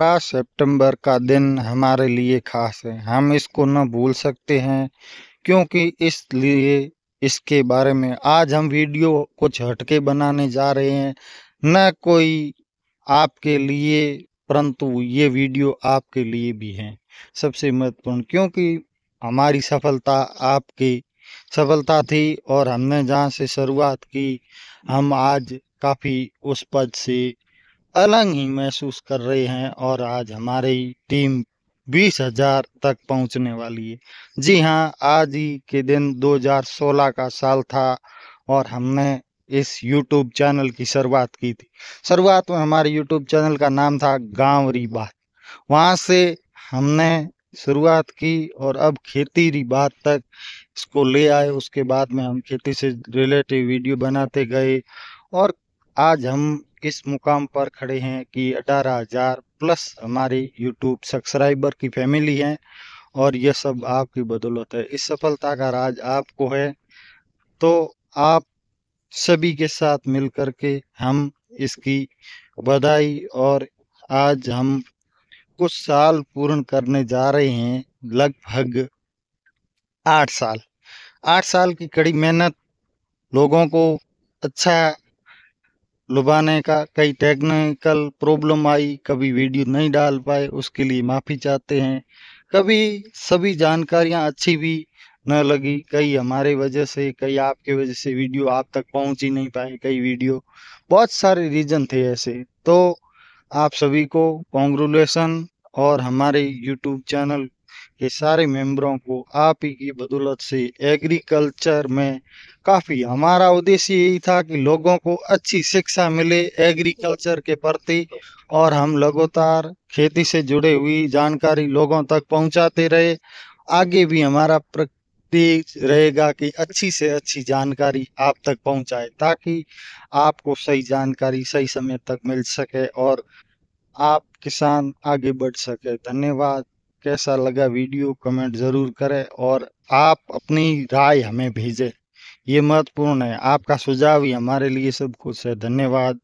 पाँच सेप्टेम्बर का दिन हमारे लिए ख़ास है हम इसको न भूल सकते हैं क्योंकि इसलिए इसके बारे में आज हम वीडियो कुछ हटके बनाने जा रहे हैं न कोई आपके लिए परंतु ये वीडियो आपके लिए भी हैं सबसे महत्वपूर्ण क्योंकि हमारी सफलता आपकी सफलता थी और हमने जहाँ से शुरुआत की हम आज काफ़ी उस पद से अलग ही महसूस कर रहे हैं और आज हमारी टीम बीस हजार तक पहुंचने वाली है जी हाँ आज ही के दिन 2016 का साल था और हमने इस YouTube चैनल की शुरुआत की थी शुरुआत में हमारे YouTube चैनल का नाम था गाँव री बात वहाँ से हमने शुरुआत की और अब खेती री बात तक इसको ले आए उसके बाद में हम खेती से रिलेटिव वीडियो बनाते गए और आज हम किस मुकाम पर खड़े हैं कि अठारह हजार प्लस हमारी यूट्यूब सब्सक्राइबर की फैमिली है और यह सब आपकी बदौलत है इस सफलता का राज आपको है तो आप सभी के साथ मिल कर के हम इसकी बधाई और आज हम कुछ साल पूर्ण करने जा रहे हैं लगभग आठ साल आठ साल की कड़ी मेहनत लोगों को अच्छा लुभाने का कई टेक्निकल प्रॉब्लम आई कभी वीडियो नहीं डाल पाए उसके लिए माफ़ी चाहते हैं कभी सभी जानकारियां अच्छी भी न लगी कई हमारे वजह से कई आपके वजह से वीडियो आप तक पहुंच ही नहीं पाए कई वीडियो बहुत सारे रीजन थे ऐसे तो आप सभी को कॉन्ग्रेचुलेसन और हमारे यूट्यूब चैनल के सारे मेंबरों को आप ही की बदौलत से एग्रीकल्चर में काफ़ी हमारा उद्देश्य यही था कि लोगों को अच्छी शिक्षा मिले एग्रीकल्चर के प्रति और हम लगातार खेती से जुड़े हुई जानकारी लोगों तक पहुंचाते रहे आगे भी हमारा प्रत्येक रहेगा कि अच्छी से अच्छी जानकारी आप तक पहुंचाए ताकि आपको सही जानकारी सही समय तक मिल सके और आप किसान आगे बढ़ सके धन्यवाद कैसा लगा वीडियो कमेंट ज़रूर करें और आप अपनी राय हमें भेजें ये महत्वपूर्ण है आपका सुझाव ही हमारे लिए सब कुछ है धन्यवाद